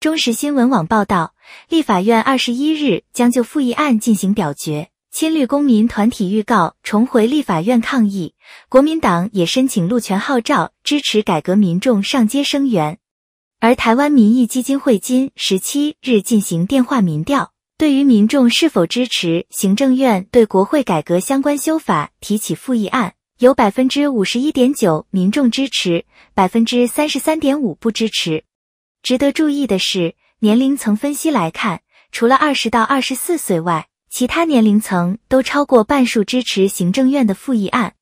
中时新闻网报道，立法院二十一日将就复议案进行表决。亲绿公民团体预告重回立法院抗议，国民党也申请陆权号召支持改革，民众上街声援。而台湾民意基金会今十七日进行电话民调，对于民众是否支持行政院对国会改革相关修法提起复议案，有百分之五十一点九民众支持，百分之三十三点五不支持。值得注意的是，年龄层分析来看，除了二十到二十四岁外，其他年龄层都超过半数支持行政院的复议案。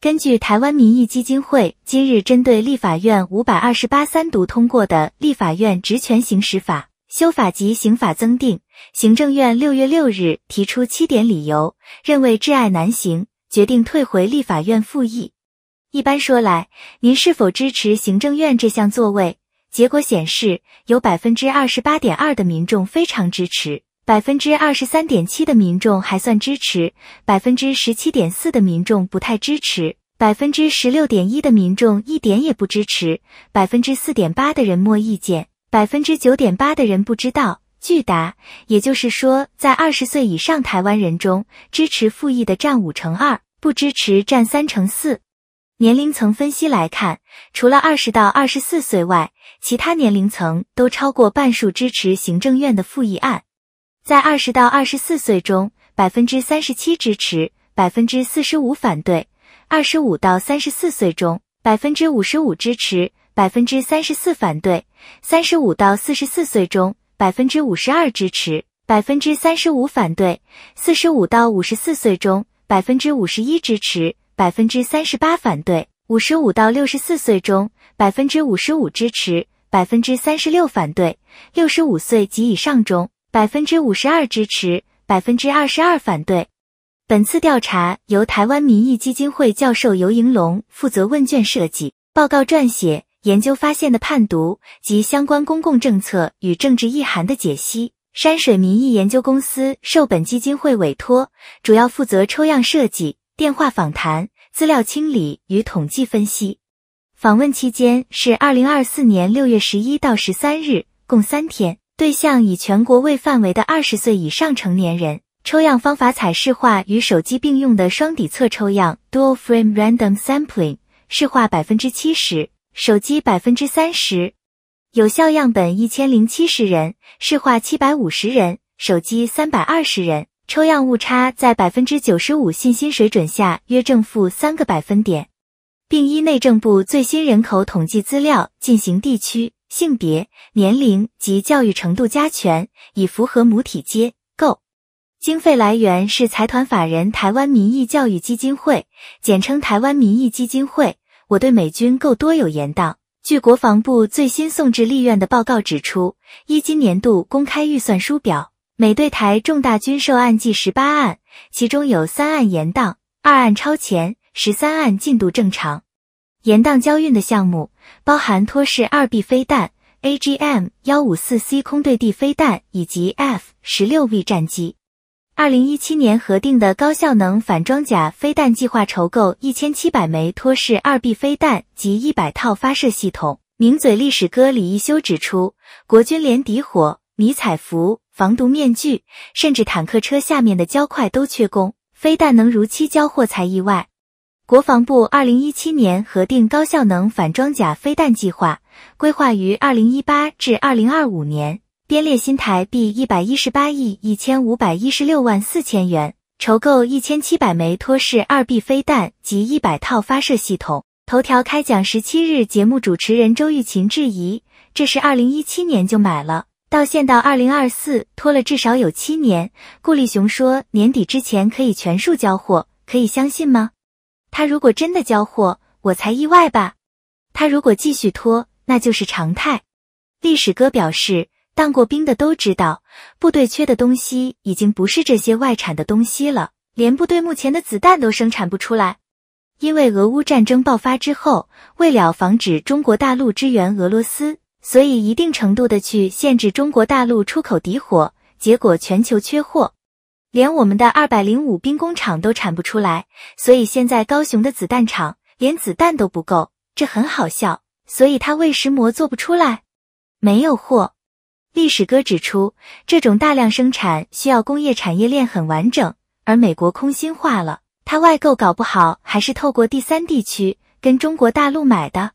根据台湾民意基金会今日针对立法院五百二十八三读通过的立法院职权行使法修法及刑法增定，行政院六月六日提出七点理由，认为挚爱难行，决定退回立法院复议。一般说来，您是否支持行政院这项作为？结果显示，有百分之二十八点二的民众非常支持，百分之二十三点七的民众还算支持，百分之十七点四的民众不太支持，百分之十六点一的民众一点也不支持，百分之四点八的人没意见，百分之九点八的人不知道。据答，也就是说，在二十岁以上台湾人中，支持复议的占五成二，不支持占三成四。年龄层分析来看，除了二十到二十四岁外，其他年龄层都超过半数支持行政院的复议案。在二十到二十四岁中，百分之三十七支持，百分之四十五反对；二十五到三十四岁中，百分之五十五支持，百分之三十四反对；三十五到四十四岁中，百分之五十二支持，百分之三十五反对；四十五到五十四岁中，百分之五十一支持。百分之三十八反对，五十五到六十四岁中百分之五十五支持，百分之三十六反对；六十五岁及以上中百分之五十二支持，百分之二十二反对。本次调查由台湾民意基金会教授游盈龙负责问卷设计、报告撰写、研究发现的判读及相关公共政策与政治意涵的解析。山水民意研究公司受本基金会委托，主要负责抽样设计。电话访谈资料清理与统计分析，访问期间是二零二四年六月十一到十三日，共三天。对象以全国未范围的二十岁以上成年人，抽样方法采试化与手机并用的双底测抽样 d u a l frame random sampling），市话百分之七十，手机百分之三十。有效样本一千零七十人，市话七百五十人，手机三百二十人。抽样误差在百分之九十五信心水准下约正负三个百分点，并依内政部最新人口统计资料进行地区、性别、年龄及教育程度加权，以符合母体结构。经费来源是财团法人台湾民意教育基金会，简称台湾民意基金会。我对美军够多有言道，据国防部最新送至立院的报告指出，一今年度公开预算书表。美对台重大军售案计十八案，其中有三案延宕，二案超前，十三案进度正常。延宕交运的项目包含托式二 B 飞弹、AGM 幺五四 C 空对地飞弹以及 F 十六 V 战机。二零一七年核定的高效能反装甲飞弹计划筹购一千七百枚托式二 B 飞弹及一百套发射系统。名嘴历史哥李一修指出，国军连底火迷彩服。防毒面具，甚至坦克车下面的胶块都缺工，非但能如期交货才意外。国防部二零一七年核定高效能反装甲飞弹计划，规划于二零一八至二零二五年编列新台币一百一十八亿一千五百一十六万四千元，筹购一千七百枚托式二 B 飞弹及一百套发射系统。头条开奖十七日，节目主持人周玉琴质疑，这是二零一七年就买了。到现到二零二四拖了至少有七年，顾立雄说年底之前可以全数交货，可以相信吗？他如果真的交货，我才意外吧。他如果继续拖，那就是常态。历史哥表示，当过兵的都知道，部队缺的东西已经不是这些外产的东西了，连部队目前的子弹都生产不出来，因为俄乌战争爆发之后，为了防止中国大陆支援俄罗斯。所以，一定程度的去限制中国大陆出口底火，结果全球缺货，连我们的二百零五兵工厂都产不出来。所以现在高雄的子弹厂连子弹都不够，这很好笑。所以它为石磨做不出来，没有货。历史哥指出，这种大量生产需要工业产业链很完整，而美国空心化了，它外购搞不好还是透过第三地区跟中国大陆买的。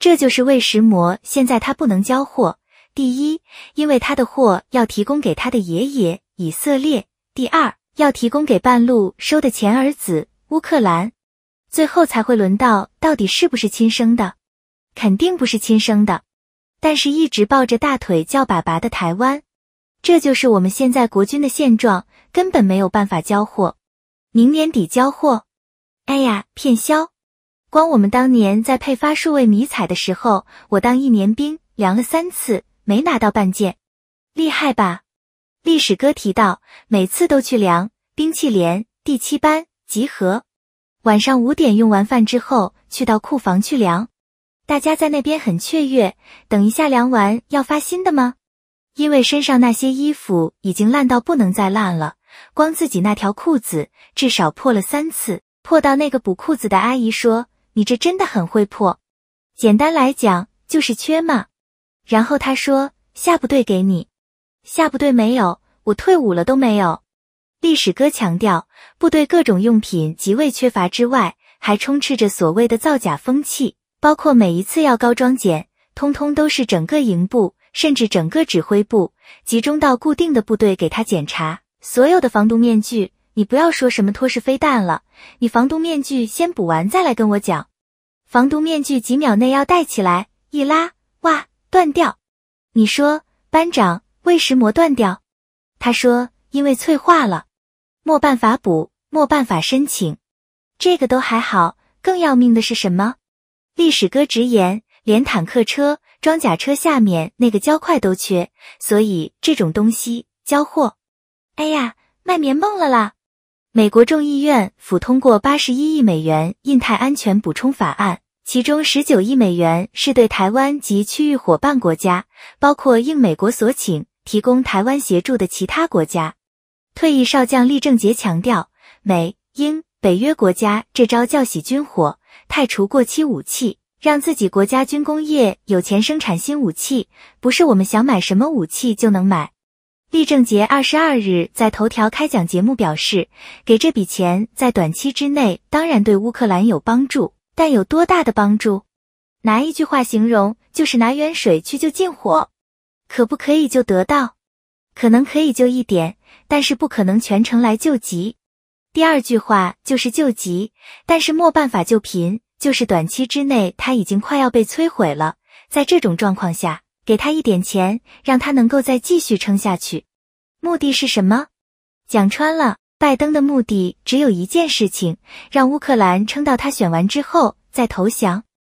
这就是为什么现在他不能交货。第一，因为他的货要提供给他的爷爷以色列；第二，要提供给半路收的钱儿子乌克兰，最后才会轮到到底是不是亲生的。肯定不是亲生的，但是一直抱着大腿叫爸爸的台湾，这就是我们现在国军的现状，根本没有办法交货。明年底交货，哎呀，骗销。光我们当年在配发数位迷彩的时候，我当一年兵，量了三次，没拿到半件，厉害吧？历史哥提到，每次都去量，兵器连第七班集合，晚上五点用完饭之后，去到库房去量，大家在那边很雀跃。等一下量完要发新的吗？因为身上那些衣服已经烂到不能再烂了，光自己那条裤子至少破了三次，破到那个补裤子的阿姨说。你这真的很会破，简单来讲就是缺嘛。然后他说下部队给你，下部队没有，我退伍了都没有。历史哥强调，部队各种用品极为缺乏之外，还充斥着所谓的造假风气，包括每一次要高装检，通通都是整个营部甚至整个指挥部集中到固定的部队给他检查，所有的防毒面具。你不要说什么拖式飞弹了，你防毒面具先补完再来跟我讲。防毒面具几秒内要戴起来，一拉，哇，断掉。你说班长，为什么断掉？他说因为脆化了，莫办法补，莫办法申请。这个都还好，更要命的是什么？历史哥直言，连坦克车、装甲车下面那个胶块都缺，所以这种东西交货。哎呀，卖棉梦了啦！美国众议院府通过八十一亿美元印太安全补充法案，其中十九亿美元是对台湾及区域伙伴国家，包括应美国所请提供台湾协助的其他国家。退役少将厉正杰强调，美英北约国家这招叫洗军火，太除过期武器，让自己国家军工业有钱生产新武器，不是我们想买什么武器就能买。历正杰二十二日在头条开讲节目表示，给这笔钱在短期之内当然对乌克兰有帮助，但有多大的帮助？拿一句话形容就是拿远水去救近火，可不可以就得到？可能可以救一点，但是不可能全程来救急。第二句话就是救急，但是没办法救贫，就是短期之内他已经快要被摧毁了。在这种状况下。给他一点钱，让他能够再继续撑下去，目的是什么？讲穿了，拜登的目的只有一件事情：让乌克兰撑到他选完之后再投降。